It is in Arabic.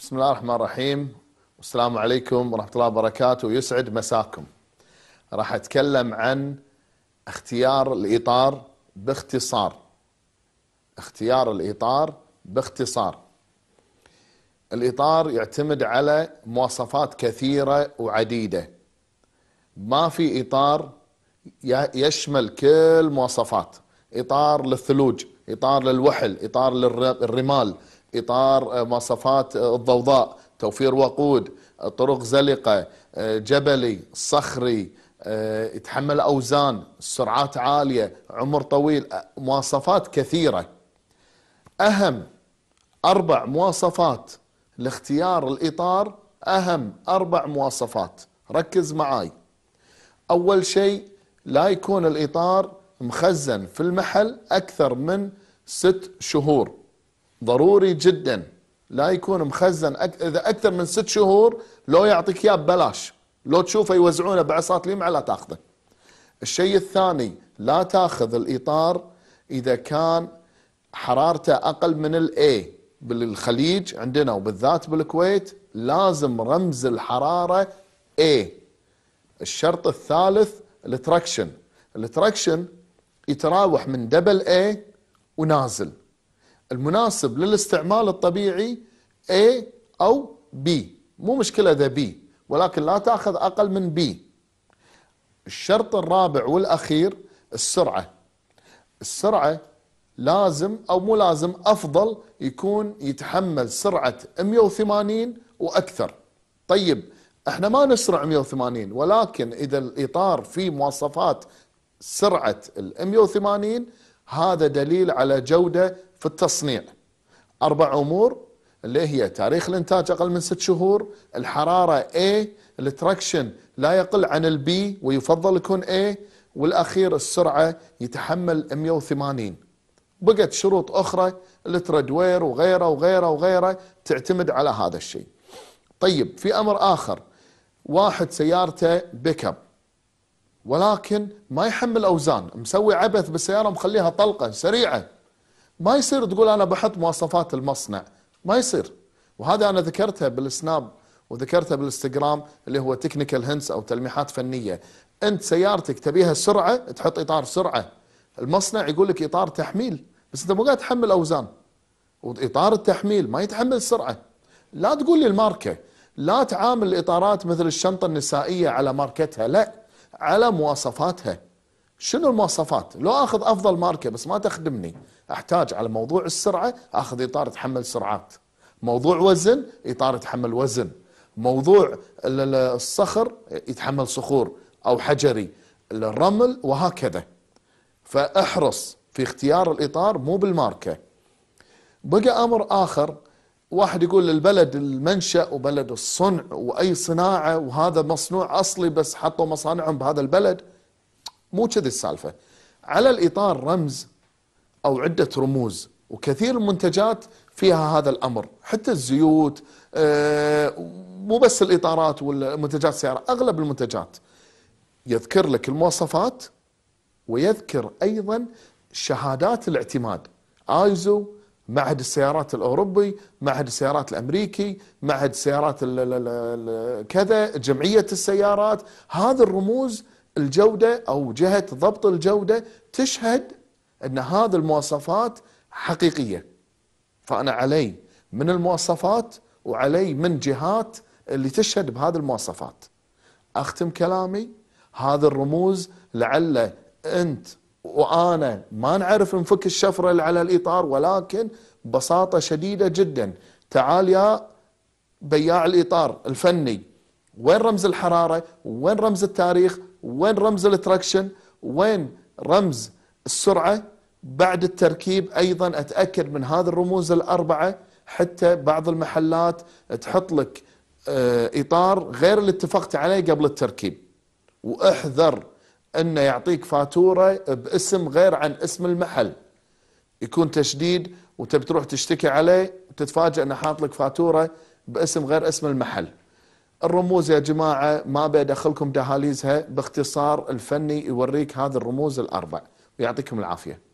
بسم الله الرحمن الرحيم والسلام عليكم ورحمة الله وبركاته يسعد مساكم راح أتكلم عن اختيار الإطار باختصار اختيار الإطار باختصار الإطار يعتمد على مواصفات كثيرة وعديدة ما في إطار يشمل كل مواصفات إطار للثلوج إطار للوحل إطار للرمال إطار آه، مواصفات آه، الضوضاء توفير وقود آه، طرق زلقة جبلي صخري يتحمل أوزان سرعات عالية عمر طويل مواصفات كثيرة أهم أربع مواصفات لاختيار الإطار أهم أربع مواصفات ركز معاي أول شيء لا يكون الإطار مخزن في المحل أكثر من ست شهور ضروري جدا لا يكون مخزن أك... اذا اكثر من ست شهور لو يعطيك اياه ببلاش لو تشوفه يوزعونه بعصات ليمعه لا تاخذه الشيء الثاني لا تاخذ الاطار اذا كان حرارته اقل من الاي بالخليج عندنا وبالذات بالكويت لازم رمز الحراره اي الشرط الثالث التراكشن التراكشن يتراوح من دبل اي ونازل المناسب للاستعمال الطبيعي A أو B مو مشكلة ذا B ولكن لا تأخذ أقل من B الشرط الرابع والأخير السرعة السرعة لازم أو مو لازم أفضل يكون يتحمل سرعة 180 وأكثر طيب احنا ما نسرع 180 ولكن اذا الاطار فيه مواصفات سرعه ال 180 هذا دليل على جوده في التصنيع أربع أمور اللي هي تاريخ الإنتاج أقل من ست شهور الحرارة A التراكشن لا يقل عن البي ويفضل يكون A والأخير السرعة يتحمل 180 بقت شروط أخرى التردوير وغيره وغيره وغيره تعتمد على هذا الشيء طيب في أمر آخر واحد سيارته بيك اب ولكن ما يحمل أوزان مسوي عبث بالسيارة مخليها طلقة سريعة ما يصير تقول انا بحط مواصفات المصنع ما يصير وهذا انا ذكرتها بالسناب وذكرتها بالانستغرام اللي هو تكنيكال هنس او تلميحات فنيه انت سيارتك تبيها سرعه تحط اطار سرعه المصنع يقول لك اطار تحميل بس انت مو قاعد تحمل اوزان واطار التحميل ما يتحمل السرعه لا تقول لي الماركه لا تعامل الاطارات مثل الشنطه النسائيه على ماركتها لا على مواصفاتها شنو المواصفات لو اخذ افضل ماركه بس ما تخدمني احتاج على موضوع السرعه اخذ اطار يتحمل سرعات موضوع وزن اطار يتحمل وزن موضوع الصخر يتحمل صخور او حجري الرمل وهكذا فاحرص في اختيار الاطار مو بالماركه بقى امر اخر واحد يقول البلد المنشا وبلد الصنع واي صناعه وهذا مصنوع اصلي بس حطوا مصانعهم بهذا البلد مو كذي السالفه على الاطار رمز او عده رموز وكثير المنتجات فيها هذا الامر حتى الزيوت آه، مو بس الاطارات والمنتجات السياره اغلب المنتجات يذكر لك المواصفات ويذكر ايضا شهادات الاعتماد ايزو معهد السيارات الاوروبي معهد السيارات الامريكي معهد السيارات كذا جمعيه السيارات هذه الرموز الجودة أو جهة ضبط الجودة تشهد أن هذه المواصفات حقيقية فأنا علي من المواصفات وعلي من جهات اللي تشهد بهذه المواصفات أختم كلامي هذه الرموز لعل أنت وأنا ما نعرف نفك الشفرة اللي على الإطار ولكن ببساطة شديدة جدا تعال يا بياع الإطار الفني وين رمز الحراره وين رمز التاريخ وين رمز التراكشن وين رمز السرعه بعد التركيب ايضا اتاكد من هذه الرموز الاربعه حتى بعض المحلات تحط لك آه، اطار غير اللي اتفقت عليه قبل التركيب واحذر انه يعطيك فاتوره باسم غير عن اسم المحل يكون تشديد وتبي تروح تشتكي عليه وتتفاجئ انه حاط لك فاتوره باسم غير اسم المحل الرموز يا جماعة ما بيدخلكم دهاليزها باختصار الفني يوريك هذه الرموز الأربع ويعطيكم العافية